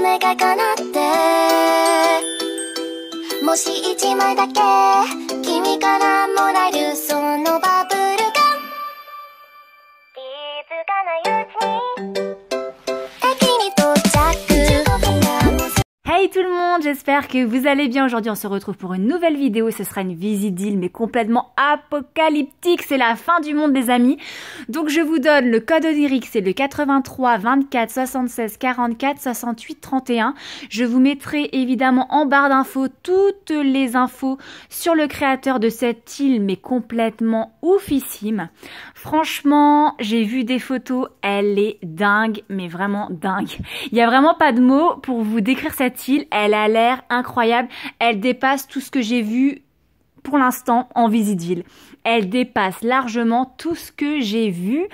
願いかなってもし一枚だけ君からもらえるそのバブ Hey tout le monde, j'espère que vous allez bien. Aujourd'hui, on se retrouve pour une nouvelle vidéo. Ce sera une visite d'île, mais complètement apocalyptique. C'est la fin du monde, les amis. Donc, je vous donne le code onirique, c'est le 83 24 76 44 68 31. Je vous mettrai évidemment en barre d'infos toutes les infos sur le créateur de cette île, mais complètement oufissime. Franchement, j'ai vu des photos, elle est dingue, mais vraiment dingue. Il n'y a vraiment pas de mots pour vous décrire cette île elle a l'air incroyable. Elle dépasse tout ce que j'ai vu pour l'instant en visite ville. Elle dépasse largement tout ce que j'ai vu.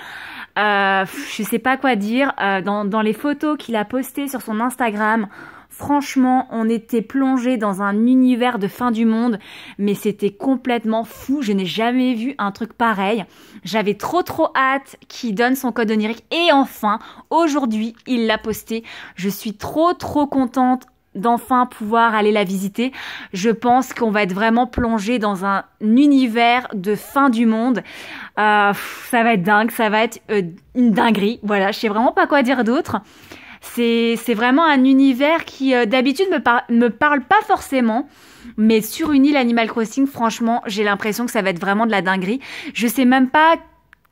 Je euh, je sais pas quoi dire. Euh, dans, dans, les photos qu'il a postées sur son Instagram, franchement, on était plongé dans un univers de fin du monde, mais c'était complètement fou. Je n'ai jamais vu un truc pareil. J'avais trop trop hâte qu'il donne son code onirique. Et enfin, aujourd'hui, il l'a posté. Je suis trop trop contente d'enfin pouvoir aller la visiter, je pense qu'on va être vraiment plongé dans un univers de fin du monde. Euh, ça va être dingue, ça va être euh, une dinguerie. Voilà, je sais vraiment pas quoi dire d'autre. C'est, c'est vraiment un univers qui euh, d'habitude me, me parle pas forcément, mais sur une île Animal Crossing, franchement, j'ai l'impression que ça va être vraiment de la dinguerie. Je sais même pas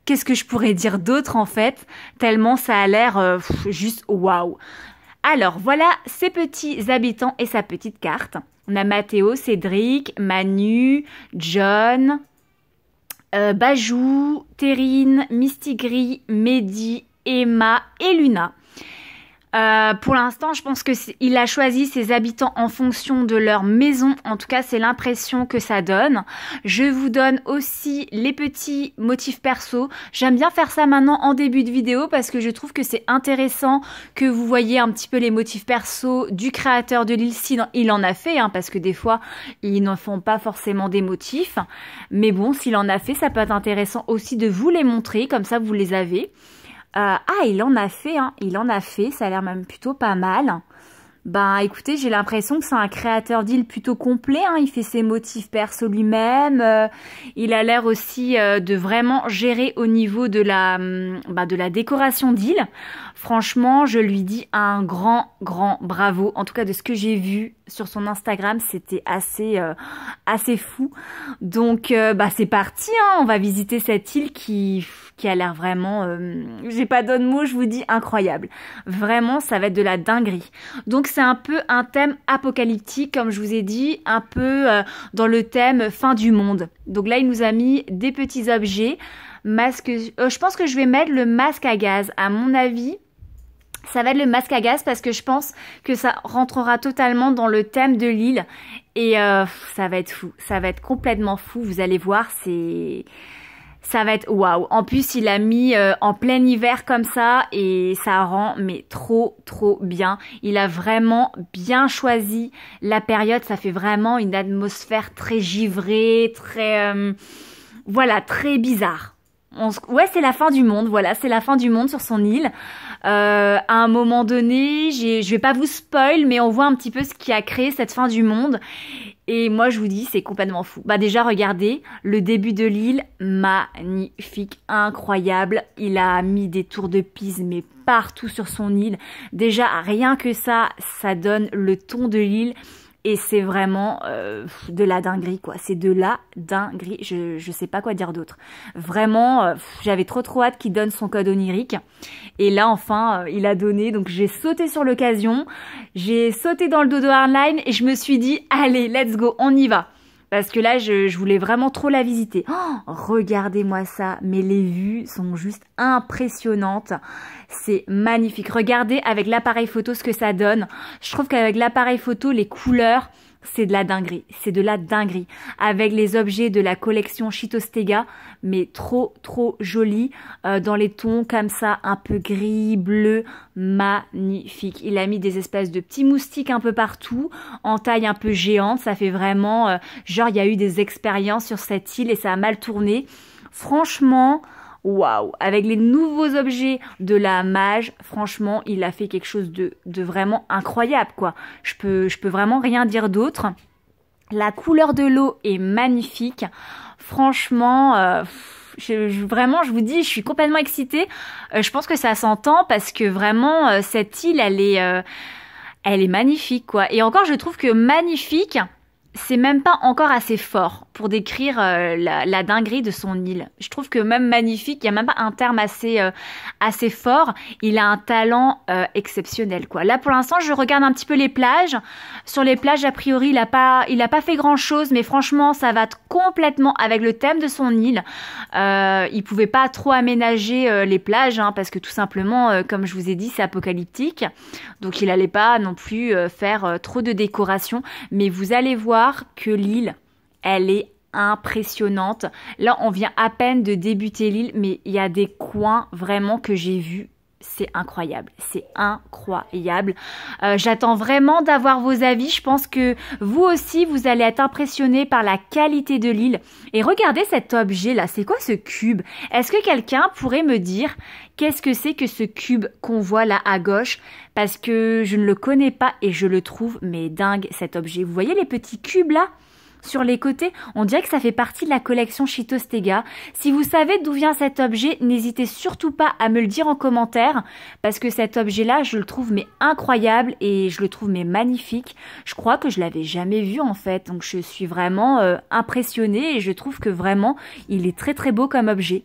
qu'est-ce que je pourrais dire d'autre en fait, tellement ça a l'air juste waouh. Alors voilà ses petits habitants et sa petite carte. On a Mathéo, Cédric, Manu, John, euh, Bajou, Terrine, Mistigris, Mehdi, Emma et Luna. Euh, pour l'instant, je pense qu'il a choisi ses habitants en fonction de leur maison. En tout cas, c'est l'impression que ça donne. Je vous donne aussi les petits motifs perso. J'aime bien faire ça maintenant en début de vidéo parce que je trouve que c'est intéressant que vous voyez un petit peu les motifs perso du créateur de l'île. il en a fait, hein, parce que des fois, ils n'en font pas forcément des motifs. Mais bon, s'il en a fait, ça peut être intéressant aussi de vous les montrer. Comme ça, vous les avez. Euh, ah, il en a fait, hein, il en a fait, ça a l'air même plutôt pas mal. Ben écoutez, j'ai l'impression que c'est un créateur d'île plutôt complet, hein, il fait ses motifs perso lui-même, euh, il a l'air aussi euh, de vraiment gérer au niveau de la, hum, bah, de la décoration d'île. Franchement, je lui dis un grand, grand bravo. En tout cas, de ce que j'ai vu sur son Instagram, c'était assez, assez fou. Donc, bah c'est parti, hein. on va visiter cette île qui qui a l'air vraiment, euh, j'ai pas d'autres mots, je vous dis incroyable. Vraiment, ça va être de la dinguerie. Donc c'est un peu un thème apocalyptique, comme je vous ai dit, un peu euh, dans le thème fin du monde. Donc là, il nous a mis des petits objets, masque. Euh, je pense que je vais mettre le masque à gaz. À mon avis, ça va être le masque à gaz parce que je pense que ça rentrera totalement dans le thème de l'île et ça va être fou, ça va être complètement fou, vous allez voir, c'est ça va être waouh. En plus, il a mis euh, en plein hiver comme ça et ça rend mais trop trop bien. Il a vraiment bien choisi la période. Ça fait vraiment une atmosphère très givrée, très euh, voilà, très bizarre ouais, c'est la fin du monde, voilà, c'est la fin du monde sur son île. Euh, à un moment donné, je vais pas vous spoil, mais on voit un petit peu ce qui a créé cette fin du monde. Et moi, je vous dis, c'est complètement fou. Bah déjà, regardez, le début de l'île, magnifique, incroyable. Il a mis des tours de pise, mais partout sur son île. Déjà, rien que ça, ça donne le ton de l'île. Et c'est vraiment euh, de la dinguerie, quoi. C'est de la dinguerie. Je, je sais pas quoi dire d'autre. Vraiment, euh, j'avais trop trop hâte qu'il donne son code onirique. Et là, enfin, euh, il a donné. Donc j'ai sauté sur l'occasion. J'ai sauté dans le dodo de Hardline et je me suis dit, allez, let's go, on y va. Parce que là, je, voulais vraiment trop la visiter. Oh, regardez-moi ça, mais les vues sont juste impressionnantes. C'est magnifique. Regardez avec l'appareil photo ce que ça donne. Je trouve qu'avec l'appareil photo, les couleurs, c'est de la dinguerie, c'est de la dinguerie. Avec les objets de la collection Chitostega, mais trop trop jolis, euh, dans les tons comme ça, un peu gris, bleu, magnifique. Il a mis des espèces de petits moustiques un peu partout, en taille un peu géante, ça fait vraiment, euh, genre il y a eu des expériences sur cette île et ça a mal tourné. Franchement, waouh Avec les nouveaux objets de la mage, franchement, il a fait quelque chose de, de vraiment incroyable, quoi. Je peux, je peux vraiment rien dire d'autre. La couleur de l'eau est magnifique. Franchement... Euh, je, vraiment, je vous dis, je suis complètement excitée. Euh, je pense que ça s'entend parce que vraiment, euh, cette île, elle est elle est magnifique quoi. Et encore je trouve que magnifique, c'est même pas encore assez fort pour décrire euh, la, dinguerie de son île. Je trouve que même magnifique, il y a même pas un terme assez euh, assez fort. Il a un talent euh, exceptionnel quoi. Là pour l'instant, je regarde un petit peu les plages. Sur les plages, a priori, il n'a pas il a pas fait grand chose, mais franchement, ça va complètement avec le thème de son île. il pouvait pas trop aménager les plages hein, parce que tout simplement, comme je vous ai dit, c'est apocalyptique. Donc il allait pas non plus faire trop de décorations. Mais vous allez voir que l'île, elle est impressionnante. Là, on vient à peine de débuter l'île, mais il y a des coins vraiment que j'ai vus c'est incroyable, c'est incroyable. Euh, j'attends vraiment d'avoir vos avis. Je pense que vous aussi, vous allez être impressionnés par la qualité de l'île. Et regardez cet objet là, c'est quoi ce cube Est-ce que quelqu'un pourrait me dire qu'est-ce que c'est que ce cube qu'on voit là à gauche Parce que je ne le connais pas et je le trouve mais dingue cet objet. Vous voyez les petits cubes là sur les côtés. On dirait que ça fait partie de la collection Chitostega. Si vous savez d'où vient cet objet, n'hésitez surtout pas à me le dire en commentaire parce que cet objet-là, je le trouve mais incroyable et je le trouve mais magnifique. Je crois que je l'avais jamais vu en fait, donc je suis vraiment euh, impressionnée et je trouve que vraiment il est très très beau comme objet.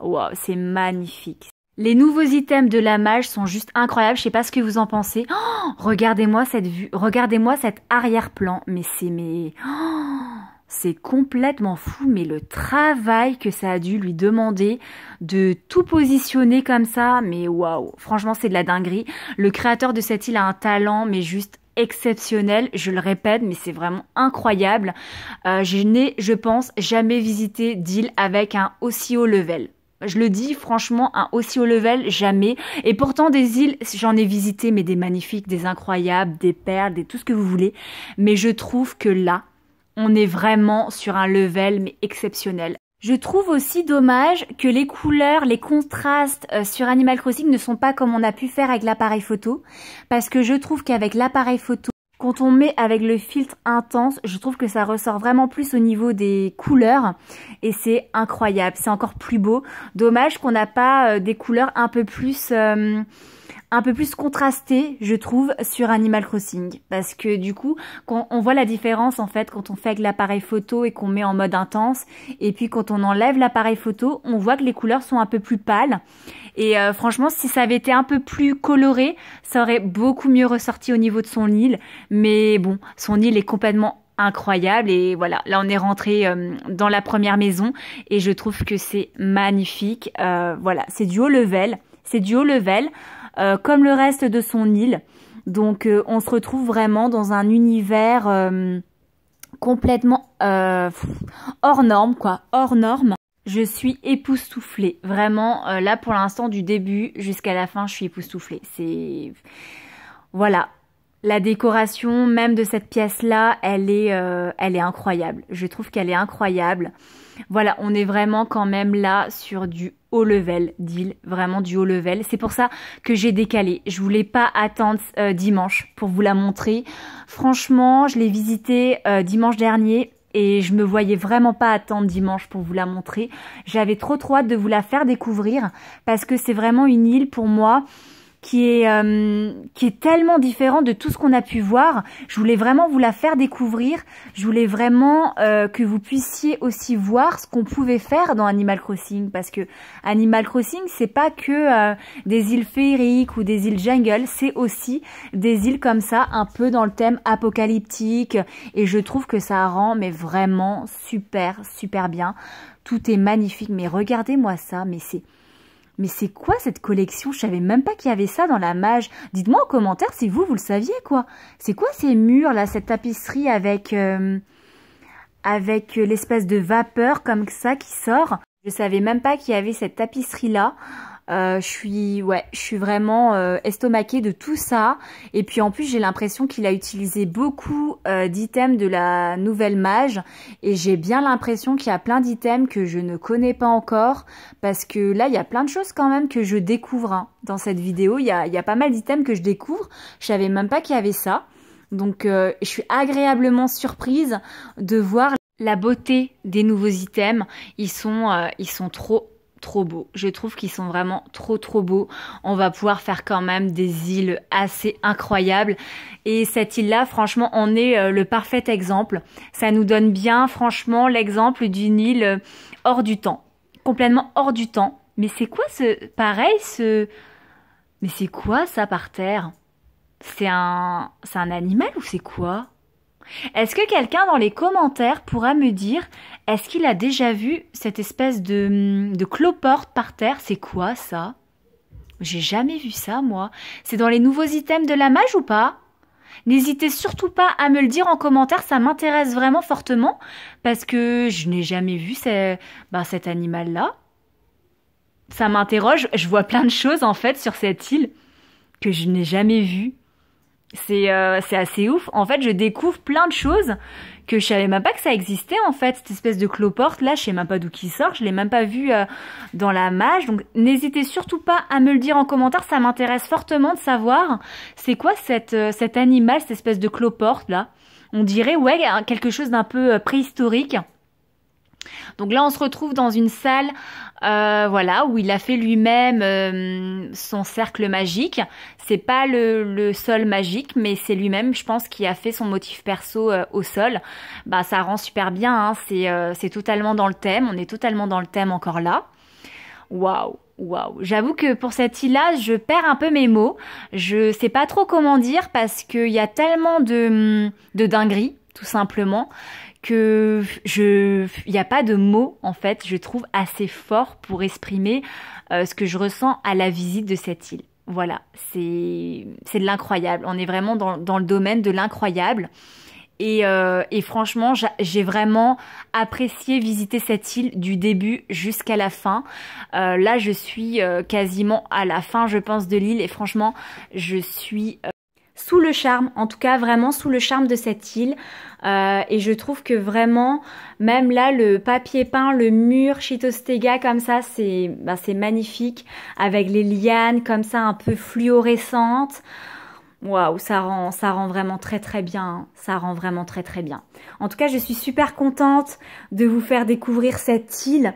Wow, c'est magnifique, les nouveaux items de la mage sont juste incroyables. Je sais pas ce que vous en pensez. Oh, regardez-moi cette vue. Regardez-moi cet arrière-plan. Mais c'est mais. Oh, c'est complètement fou, mais le travail que ça a dû lui demander de tout positionner comme ça, mais waouh, franchement c'est de la dinguerie. Le créateur de cette île a un talent, mais juste exceptionnel, je le répète, mais c'est vraiment incroyable. Euh, je n'ai, je pense, jamais visité d'île avec un aussi haut level. Je le dis franchement, un aussi haut level, jamais. Et pourtant, des îles, j'en ai visité, mais des magnifiques, des incroyables, des perles, des tout ce que vous voulez. Mais je trouve que là, on est vraiment sur un level, mais exceptionnel. Je trouve aussi dommage que les couleurs, les contrastes euh, sur Animal Crossing ne sont pas comme on a pu faire avec l'appareil photo, parce que je trouve qu'avec l'appareil photo, quand on met avec le filtre intense, je trouve que ça ressort vraiment plus au niveau des couleurs et c'est incroyable, c'est encore plus beau. Dommage qu'on n'a pas euh, des couleurs un peu plus... Euh, un peu plus contrasté, je trouve, sur Animal Crossing. Parce que du coup, quand on voit la différence en fait quand on fait avec l'appareil photo et qu'on met en mode intense, et puis quand on enlève l'appareil photo, on voit que les couleurs sont un peu plus pâles. Et euh, franchement, si ça avait été un peu plus coloré, ça aurait beaucoup mieux ressorti au niveau de son île. Mais bon, son île est complètement incroyable et voilà là on est rentré euh, dans la première maison et je trouve que c'est magnifique euh, voilà c'est du haut level c'est du haut level euh, comme le reste de son île. Donc euh, on se retrouve vraiment dans un univers euh, complètement hors norme, quoi, hors norme. Je suis époustouflée, vraiment. là pour l'instant du début jusqu'à la fin, je suis époustouflée. C'est voilà, la décoration même de cette pièce-là, elle est, elle est incroyable. Je trouve qu'elle est incroyable. Voilà, on est vraiment quand même là sur du haut level deal, vraiment du haut level. C'est pour ça que j'ai décalé. Je voulais pas attendre euh, dimanche pour vous la montrer. Franchement, je l'ai visitée euh, dimanche dernier et je me voyais vraiment pas attendre dimanche pour vous la montrer. J'avais trop trop hâte de vous la faire découvrir parce que c'est vraiment une île pour moi qui est, euh, qui est tellement différent de tout ce qu'on a pu voir. Je voulais vraiment vous la faire découvrir. Je voulais vraiment euh, que vous puissiez aussi voir ce qu'on pouvait faire dans Animal Crossing. Parce que Animal Crossing, c'est pas que euh, des îles féeriques ou des îles jungle, c'est aussi des îles comme ça, un peu dans le thème apocalyptique. Et je trouve que ça rend mais vraiment super, super bien. Tout est magnifique, mais regardez-moi ça, mais c'est mais c'est quoi cette collection Je savais même pas qu'il y avait ça dans la mage. Dites-moi en commentaire si vous, vous le saviez, quoi. C'est quoi ces murs, là, cette tapisserie avec... Euh, avec euh, l'espèce de vapeur comme ça qui sort Je savais même pas qu'il y avait cette tapisserie-là. Euh, je suis ouais, je suis vraiment euh, estomaquée de tout ça. Et puis en plus, j'ai l'impression qu'il a utilisé beaucoup euh, d'items de la nouvelle mage. Et j'ai bien l'impression qu'il y a plein d'items que je ne connais pas encore. Parce que là, il y a plein de choses quand même que je découvre hein. dans cette vidéo. Il y a, pas mal d'items que je découvre. Je savais même pas qu'il y avait ça. Donc je suis agréablement surprise de voir la beauté des nouveaux items. Ils sont, ils sont trop trop beau, Je trouve qu'ils sont vraiment trop trop beaux. On va pouvoir faire quand même des îles assez incroyables. Et cette île-là, franchement, en est euh, le parfait exemple. Ça nous donne bien, franchement, l'exemple d'une île euh, hors du temps. Complètement hors du temps. Mais c'est quoi ce... Pareil, ce... Mais c'est quoi ça par terre C'est un... C'est un animal ou c'est quoi est-ce que quelqu'un dans les commentaires pourra me dire, est-ce qu'il a déjà vu cette espèce de, hum, de cloporte par terre C'est quoi ça J'ai jamais vu ça, moi. C'est dans les nouveaux items de la mage ou pas N'hésitez surtout pas à me le dire en commentaire, ça m'intéresse vraiment fortement, parce que je n'ai jamais vu ben, cet animal-là. Ça m'interroge, je vois plein de choses en fait sur cette île que je n'ai jamais vues. Euh, c'est assez ouf. En fait, je découvre plein de choses que je savais même pas que ça existait en fait, cette espèce de cloporte là, je sais même pas d'où qui sort, je l'ai même pas vu euh, dans la mage. Donc n'hésitez surtout pas à me le dire en commentaire, ça m'intéresse fortement de savoir c'est quoi cette, euh, cet animal, cette espèce de cloporte là. On dirait ouais quelque chose d'un peu préhistorique. Donc là, on se retrouve dans une salle, euh, voilà, où il a fait lui-même euh, son cercle magique. C'est pas le, sol magique, mais c'est lui-même, je pense, qui a fait son motif perso euh, au sol. Bah, ça rend super bien. Hein. c'est totalement dans le thème. On est totalement dans le thème encore là. Waouh. Waouh, j'avoue que pour cette île-là, je perds un peu mes mots. Je sais pas trop comment dire parce qu'il y a tellement de, de dingueries, tout simplement, que je, n'y a pas de mots en fait, je trouve assez fort pour exprimer euh, ce que je ressens à la visite de cette île. Voilà, c'est, c'est de l'incroyable. On est vraiment dans, le domaine de l'incroyable. Et, euh, franchement, j'ai vraiment apprécié visiter cette île du début jusqu'à la fin. Euh, là, je suis quasiment à la fin, je pense, de l'île. Et franchement, je suis sous le charme, en tout cas vraiment sous le charme de cette île. Euh, et je trouve que vraiment, même là, le papier peint, le mur Chitostega comme ça, c'est bah, c'est magnifique, avec les lianes comme ça un peu fluorescentes. Waouh, ça rend, ça rend vraiment très très bien. Hein. Ça rend vraiment très très bien. En tout cas, je suis super contente de vous faire découvrir cette île.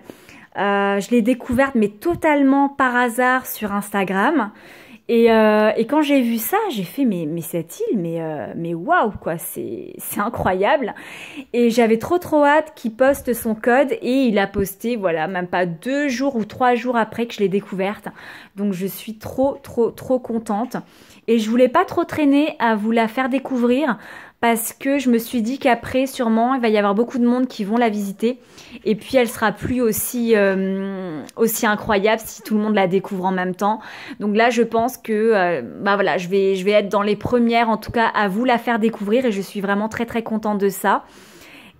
Euh, je l'ai découverte, mais totalement par hasard sur Instagram. Euh, et, quand j'ai vu ça, j'ai fait mais, mais cette île, mais, euh, mais waouh quoi, c'est incroyable. Et j'avais trop trop hâte qu'il poste son code et il a posté voilà même pas deux jours ou trois jours après que je l'ai découverte. Donc je suis trop trop trop contente et je voulais pas trop traîner à vous la faire découvrir parce que je me suis dit qu'après, sûrement, il va y avoir beaucoup de monde qui vont la visiter. Et puis, elle sera plus aussi, euh, aussi incroyable si tout le monde la découvre en même temps. Donc là, je pense que, euh, bah voilà, je vais, je vais être dans les premières, en tout cas, à vous la faire découvrir. Et je suis vraiment très, très contente de ça.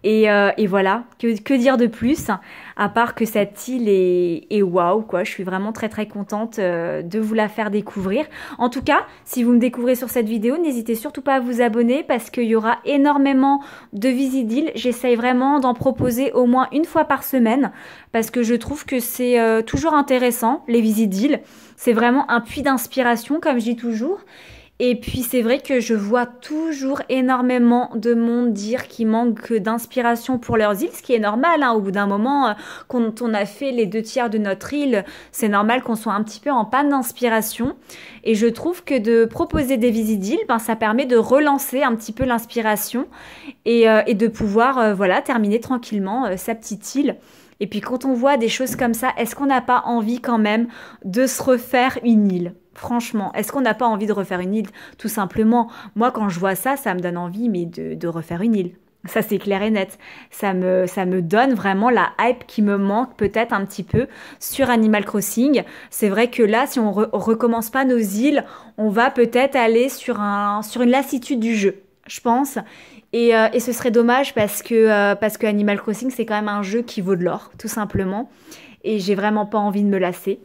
Euh, et, voilà, que, dire de plus, à part que cette île est, est waouh, quoi. Je suis vraiment très très contente euh, de vous la faire découvrir. En tout cas, si vous me découvrez sur cette vidéo, n'hésitez surtout pas à vous abonner parce qu'il y aura énormément de visites d'îles. J'essaye vraiment d'en proposer au moins une fois par semaine parce que je trouve que c'est euh, toujours intéressant, les visites d'îles. C'est vraiment un puits d'inspiration, comme je dis toujours. Et puis c'est vrai que je vois toujours énormément de monde dire qu'il manque d'inspiration pour leurs îles, ce qui est normal. Hein. Au bout d'un moment, euh, quand on a fait les deux tiers de notre île, c'est normal qu'on soit un petit peu en panne d'inspiration. Et je trouve que de proposer des visites d'îles, ben, ça permet de relancer un petit peu l'inspiration et, euh, de pouvoir euh, voilà, terminer tranquillement sa petite île. Et puis quand on voit des choses comme ça, est-ce qu'on n'a pas envie quand même de se refaire une île Franchement, est-ce qu'on n'a pas envie de refaire une île Tout simplement, moi quand je vois ça, ça me donne envie mais de, refaire une île. Ça c'est clair et net. Ça me, ça me donne vraiment la hype qui me manque peut-être un petit peu sur Animal Crossing. C'est vrai que là, si on, ne recommence pas nos îles, on va peut-être aller sur, un, sur une lassitude du jeu, je pense. Et, euh, ce serait dommage parce que, euh, parce que Animal Crossing, c'est quand même un jeu qui vaut de l'or, tout simplement. Et j'ai vraiment pas envie de me lasser.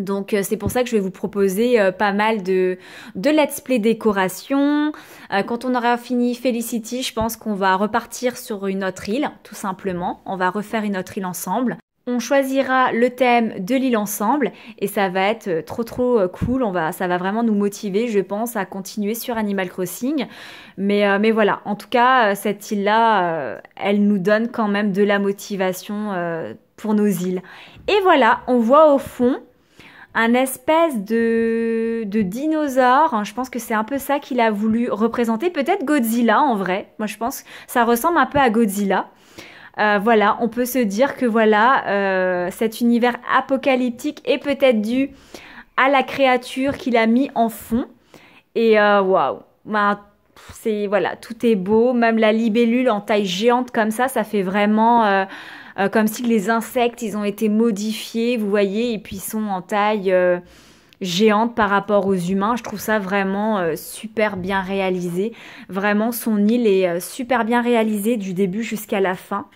Donc euh, c'est pour ça que je vais vous proposer euh, pas mal de, de let's play décoration. Euh, quand on aura fini Felicity, je pense qu'on va repartir sur une autre île, tout simplement. On va refaire une autre île ensemble. On choisira le thème de l'île ensemble et ça va être trop trop cool. On va, ça va vraiment nous motiver, je pense, à continuer sur Animal Crossing. Mais, mais voilà, en tout cas, cette île-là, elle nous donne quand même de la motivation pour nos îles. Et voilà, on voit au fond un espèce de, de dinosaure. Hein. je pense que c'est un peu ça qu'il a voulu représenter. Peut-être Godzilla en vrai. Moi je pense que ça ressemble un peu à Godzilla. Euh, voilà, on peut se dire que voilà, euh, cet univers apocalyptique est peut-être dû à la créature qu'il a mis en fond. Et euh, waouh, wow. Ben, c'est voilà, tout est beau, même la libellule en taille géante comme ça, ça fait vraiment euh, comme si les insectes, ils ont été modifiés, vous voyez, et puis ils sont en taille euh, géante par rapport aux humains. Je trouve ça vraiment euh, super bien réalisé. Vraiment, son île est super bien réalisée du début jusqu'à la fin.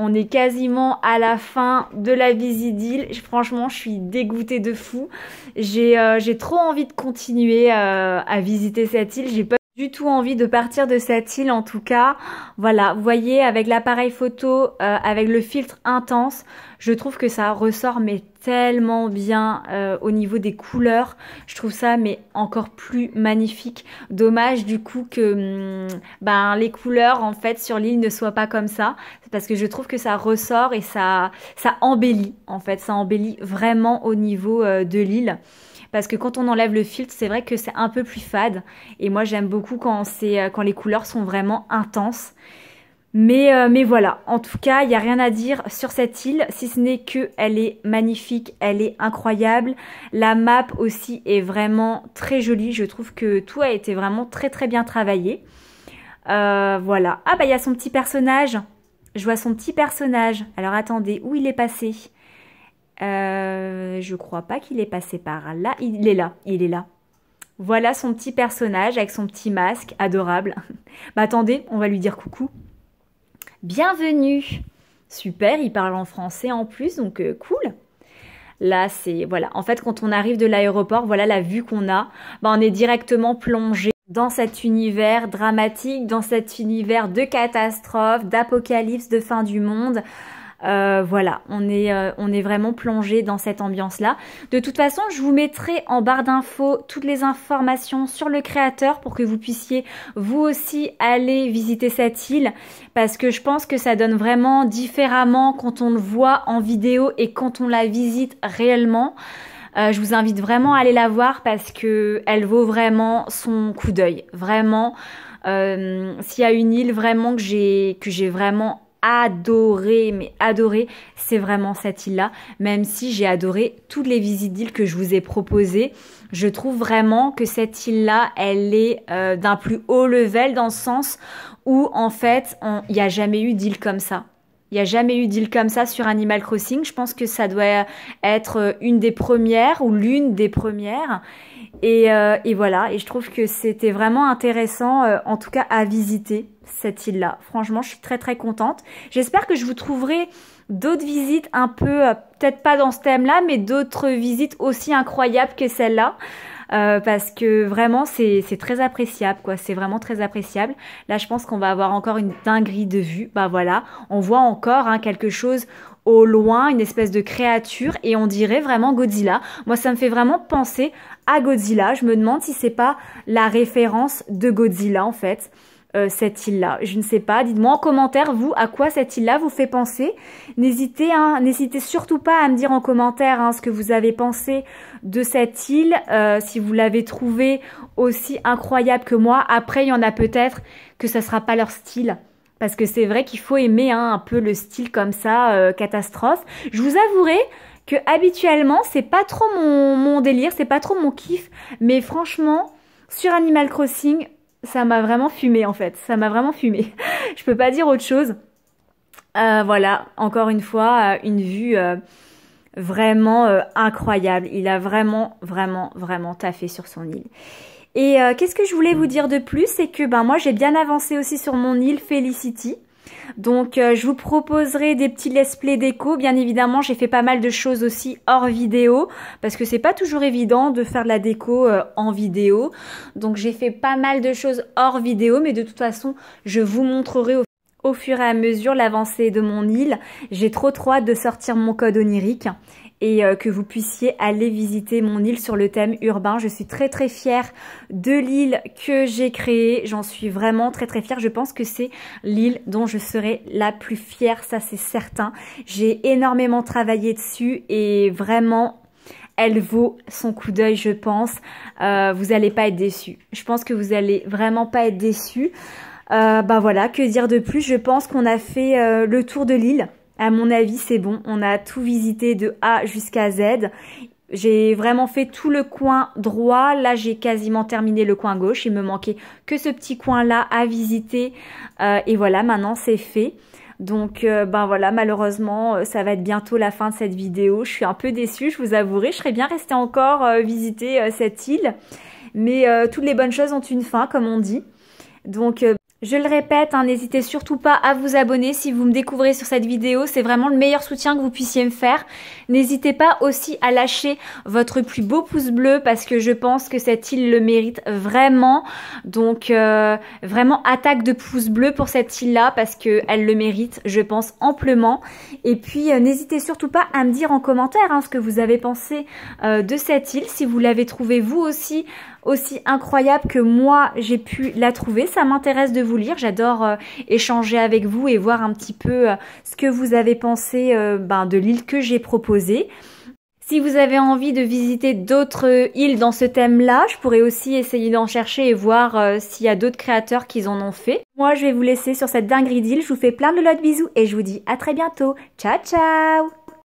On est quasiment à la fin de la visite d'île. Franchement, je suis dégoûtée de fou. J'ai trop envie de continuer à visiter cette île. J'ai pas du tout envie de partir de cette île en tout cas. Voilà, vous voyez avec l'appareil photo, euh, avec le filtre intense, je trouve que ça ressort mais tellement bien euh, au niveau des couleurs. Je trouve ça mais encore plus magnifique. Dommage du coup que hum, ben, les couleurs en fait sur l'île ne soient pas comme ça. Parce que je trouve que ça ressort et ça, ça embellit en fait. Ça embellit vraiment au niveau euh, de l'île parce que quand on enlève le filtre, c'est vrai que c'est un peu plus fade. Et moi, j'aime beaucoup quand, euh, quand les couleurs sont vraiment intenses. Mais, euh, mais, voilà, en tout cas, il n'y a rien à dire sur cette île, si ce n'est qu'elle est magnifique, elle est incroyable. La map aussi est vraiment très jolie, je trouve que tout a été vraiment très très bien travaillé. Euh, voilà. Ah bah il y a son petit personnage. Je vois son petit personnage. Alors attendez, où il est passé euh, je crois pas qu'il est passé par là. Il est là, il est là. Voilà son petit personnage avec son petit masque adorable. Bah, attendez, on va lui dire coucou. Bienvenue. Super, il parle en français en plus, donc euh, cool. Là, c'est voilà. En fait, quand on arrive de l'aéroport, voilà la vue qu'on a. Bah, on est directement plongé dans cet univers dramatique, dans cet univers de catastrophe, d'apocalypse, de fin du monde. Euh, voilà, on est, euh, on est vraiment plongé dans cette ambiance-là. De toute façon, je vous mettrai en barre d'infos toutes les informations sur le créateur pour que vous puissiez vous aussi aller visiter cette île parce que je pense que ça donne vraiment différemment quand on le voit en vidéo et quand on la visite réellement. Euh, je vous invite vraiment à aller la voir parce que elle vaut vraiment son coup d'œil. Vraiment, s'il y a une île vraiment que j'ai que j'ai vraiment adoré, mais adoré, c'est vraiment cette île-là, même si j'ai adoré toutes les visites d'îles que je vous ai proposées. Je trouve vraiment que cette île-là, elle est euh, d'un plus haut level dans le sens où en fait, il n'y a jamais eu d'île comme ça. Il n'y a jamais eu d'île comme ça sur Animal Crossing. Je pense que ça doit être euh, une des premières ou l'une des premières. Euh, et, voilà, et je trouve que c'était vraiment intéressant, euh, en tout cas à visiter cette île-là. Franchement, je suis très très contente. J'espère que je vous trouverai d'autres visites un peu, peut-être pas dans ce thème-là, mais d'autres visites aussi incroyables que celle-là. Euh, parce que vraiment c'est très appréciable quoi, c'est vraiment très appréciable. Là je pense qu'on va avoir encore une dinguerie de vue, bah voilà, on voit encore hein, quelque chose au loin, une espèce de créature et on dirait vraiment Godzilla. Moi ça me fait vraiment penser à Godzilla, je me demande si c'est pas la référence de Godzilla en fait. Euh, cette île-là. Je ne sais pas, dites-moi en commentaire, vous, à quoi cette île-là vous fait penser. N'hésitez hein, n'hésitez surtout pas à me dire en commentaire hein, ce que vous avez pensé de cette île, euh, si vous l'avez trouvée aussi incroyable que moi. Après, il y en a peut-être que ça ne sera pas leur style parce que c'est vrai qu'il faut aimer hein, un peu le style comme ça, euh, catastrophe. Je vous avouerai que habituellement, c'est pas trop mon, mon délire, c'est pas trop mon kiff, mais franchement, sur Animal Crossing, ça m'a vraiment fumé en fait. Ça m'a vraiment fumé. je peux pas dire autre chose. Euh, voilà, encore une fois, euh, une vue euh, vraiment incroyable. Il a vraiment, vraiment, vraiment taffé sur son île. Et qu'est-ce que je voulais vous dire de plus C'est que ben moi j'ai bien avancé aussi sur mon île Felicity. Donc euh, je vous proposerai des petits let's play déco. Bien évidemment, j'ai fait pas mal de choses aussi hors vidéo parce que c'est pas toujours évident de faire de la déco euh, en vidéo. Donc j'ai fait pas mal de choses hors vidéo, mais de toute façon, je vous montrerai au au fur et à mesure l'avancée de mon île. J'ai trop trop hâte de sortir mon code onirique et euh, que vous puissiez aller visiter mon île sur le thème urbain. Je suis très très fière de l'île que j'ai créée. J'en suis vraiment très très fière. Je pense que c'est l'île dont je serai la plus fière, ça c'est certain. J'ai énormément travaillé dessus et vraiment elle vaut son coup d'œil, je pense. Euh, vous n'allez pas être déçus. Je pense que vous allez vraiment pas être déçus. Euh, ben voilà, que dire de plus Je pense qu'on a fait euh, le tour de l'île. À mon avis, c'est bon. On a tout visité de A jusqu'à Z. J'ai vraiment fait tout le coin droit. Là, j'ai quasiment terminé le coin gauche. Il me manquait que ce petit coin-là à visiter. Euh, et voilà, maintenant, c'est fait. Donc euh, ben voilà, malheureusement, euh, ça va être bientôt la fin de cette vidéo. Je suis un peu déçue, je vous avouerai. Je serais bien restée encore visiter cette île. Mais toutes les bonnes choses ont une fin, comme on dit. Donc je le répète, hein, n'hésitez surtout pas à vous abonner si vous me découvrez sur cette vidéo, c'est vraiment le meilleur soutien que vous puissiez me faire. N'hésitez pas aussi à lâcher votre plus beau pouce bleu parce que je pense que cette île le mérite vraiment. Donc euh, vraiment attaque de pouce bleu pour cette île-là parce qu'elle le mérite, je pense, amplement. Et puis euh, n'hésitez surtout pas à me dire en commentaire hein, ce que vous avez pensé euh, de cette île, si vous l'avez trouvée vous aussi aussi incroyable que moi j'ai pu la trouver. Ça m'intéresse de vous lire, j'adore euh, échanger avec vous et voir un petit peu euh, ce que vous avez pensé euh, ben, de l'île que j'ai proposée. Si vous avez envie de visiter d'autres îles dans ce thème-là, je pourrais aussi essayer d'en chercher et voir s'il y a d'autres créateurs qui en ont fait. Moi, je vais vous laisser sur cette dinguerie d'île. Je vous fais plein de lots de bisous et je vous dis à très bientôt. Ciao, ciao